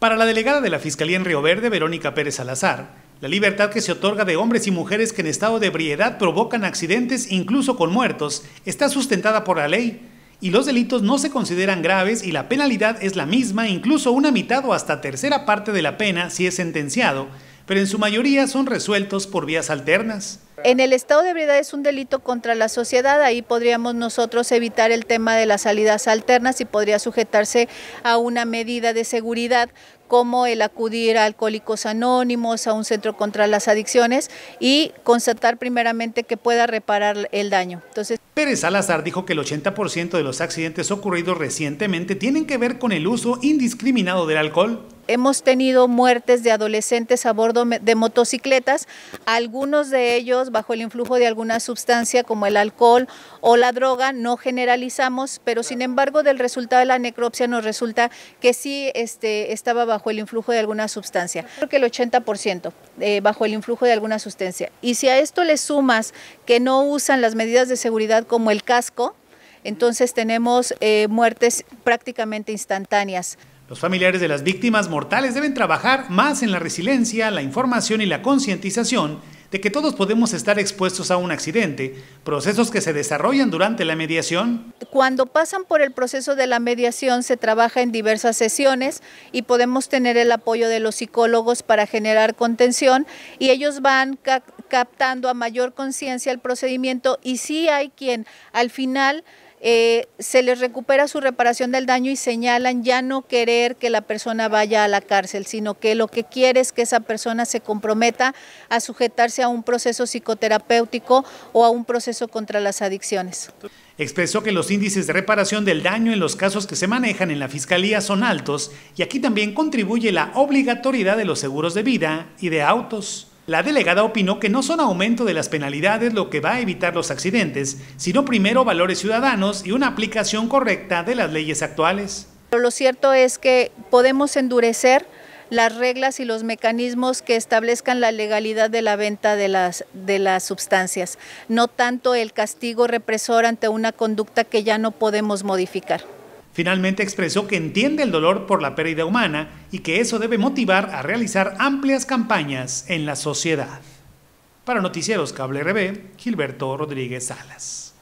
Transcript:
Para la delegada de la Fiscalía en Río Verde, Verónica Pérez Salazar, la libertad que se otorga de hombres y mujeres que en estado de ebriedad provocan accidentes, incluso con muertos, está sustentada por la ley y los delitos no se consideran graves y la penalidad es la misma, incluso una mitad o hasta tercera parte de la pena si es sentenciado, pero en su mayoría son resueltos por vías alternas. En el estado de ebriedad es un delito contra la sociedad, ahí podríamos nosotros evitar el tema de las salidas alternas y podría sujetarse a una medida de seguridad como el acudir a alcohólicos anónimos, a un centro contra las adicciones y constatar primeramente que pueda reparar el daño. Entonces, Pérez Salazar dijo que el 80% de los accidentes ocurridos recientemente tienen que ver con el uso indiscriminado del alcohol hemos tenido muertes de adolescentes a bordo de motocicletas, algunos de ellos bajo el influjo de alguna sustancia como el alcohol o la droga, no generalizamos, pero sin embargo del resultado de la necropsia nos resulta que sí este, estaba bajo el influjo de alguna sustancia, creo que el 80% eh, bajo el influjo de alguna sustancia. Y si a esto le sumas que no usan las medidas de seguridad como el casco, entonces tenemos eh, muertes prácticamente instantáneas. Los familiares de las víctimas mortales deben trabajar más en la resiliencia, la información y la concientización de que todos podemos estar expuestos a un accidente, procesos que se desarrollan durante la mediación. Cuando pasan por el proceso de la mediación se trabaja en diversas sesiones y podemos tener el apoyo de los psicólogos para generar contención y ellos van captando a mayor conciencia el procedimiento y si hay quien al final eh, se les recupera su reparación del daño y señalan ya no querer que la persona vaya a la cárcel, sino que lo que quiere es que esa persona se comprometa a sujetarse a un proceso psicoterapéutico o a un proceso contra las adicciones. Expresó que los índices de reparación del daño en los casos que se manejan en la Fiscalía son altos y aquí también contribuye la obligatoriedad de los seguros de vida y de autos. La delegada opinó que no son aumento de las penalidades lo que va a evitar los accidentes, sino primero valores ciudadanos y una aplicación correcta de las leyes actuales. Pero lo cierto es que podemos endurecer las reglas y los mecanismos que establezcan la legalidad de la venta de las, de las sustancias, no tanto el castigo represor ante una conducta que ya no podemos modificar. Finalmente expresó que entiende el dolor por la pérdida humana y que eso debe motivar a realizar amplias campañas en la sociedad. Para Noticieros Cable RB, Gilberto Rodríguez Salas.